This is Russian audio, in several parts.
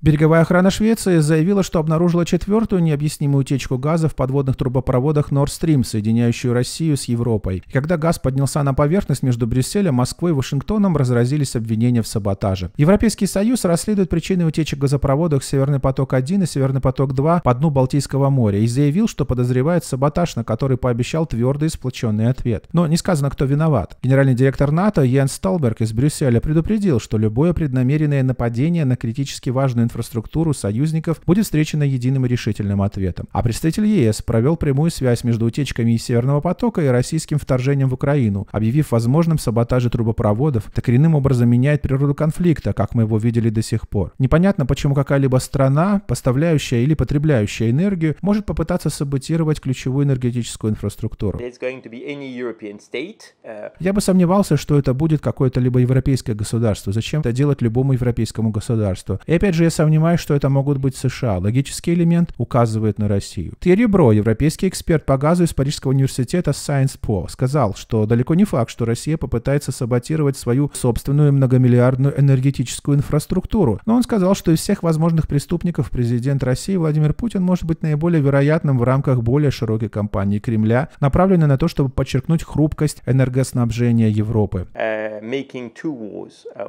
Береговая охрана Швеции заявила, что обнаружила четвертую необъяснимую утечку газа в подводных трубопроводах Nord Stream, соединяющую Россию с Европой. И когда газ поднялся на поверхность между Брюсселем, Москвой и Вашингтоном, разразились обвинения в саботаже. Европейский Союз расследует причины утечек газопроводов «Северный поток-1» и «Северный поток-2» по дну Балтийского моря и заявил, что подозревает саботаж, на который пообещал твердый и сплоченный ответ. Но не сказано, кто виноват. Генеральный директор НАТО Йенс Столберг из Брюсселя предупредил, что любое преднамеренное нападение на критически важную инфраструктуру союзников будет встречена единым и решительным ответом. А представитель ЕС провел прямую связь между утечками из Северного потока и российским вторжением в Украину, объявив возможным саботаже трубопроводов, так коренным образом меняет природу конфликта, как мы его видели до сих пор. Непонятно, почему какая-либо страна, поставляющая или потребляющая энергию, может попытаться саботировать ключевую энергетическую инфраструктуру. Uh, я бы сомневался, что это будет какое-то либо европейское государство. Зачем это делать любому европейскому государству? И опять же, я сомневаюсь, что это могут быть США. Логический элемент указывает на Россию. Бро, европейский эксперт по газу из Парижского университета Science Po, сказал, что далеко не факт, что Россия попытается саботировать свою собственную многомиллиардную энергетическую инфраструктуру. Но он сказал, что из всех возможных преступников президент России Владимир Путин может быть наиболее вероятным в рамках более широкой кампании Кремля, направленной на то, чтобы подчеркнуть хрупкость энергоснабжения Европы. Э, э,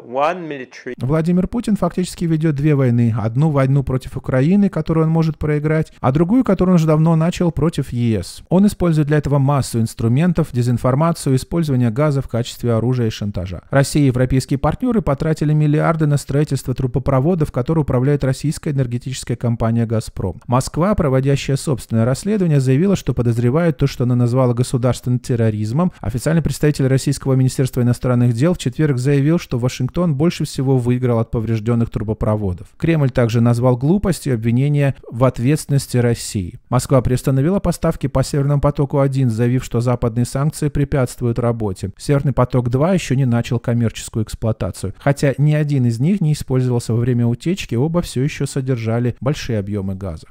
Владимир Путин фактически ведет две войны войны. Одну войну против Украины, которую он может проиграть, а другую, которую он уже давно начал против ЕС. Он использует для этого массу инструментов, дезинформацию, использование газа в качестве оружия и шантажа. Россия и европейские партнеры потратили миллиарды на строительство трубопроводов, которые управляет российская энергетическая компания «Газпром». Москва, проводящая собственное расследование, заявила, что подозревает то, что она назвала государственным терроризмом. Официальный представитель Российского министерства иностранных дел в четверг заявил, что Вашингтон больше всего выиграл от поврежденных трубопроводов. Кремль также назвал глупостью обвинения в ответственности России. Москва приостановила поставки по Северному потоку-1, заявив, что западные санкции препятствуют работе. Северный поток-2 еще не начал коммерческую эксплуатацию. Хотя ни один из них не использовался во время утечки, оба все еще содержали большие объемы газа.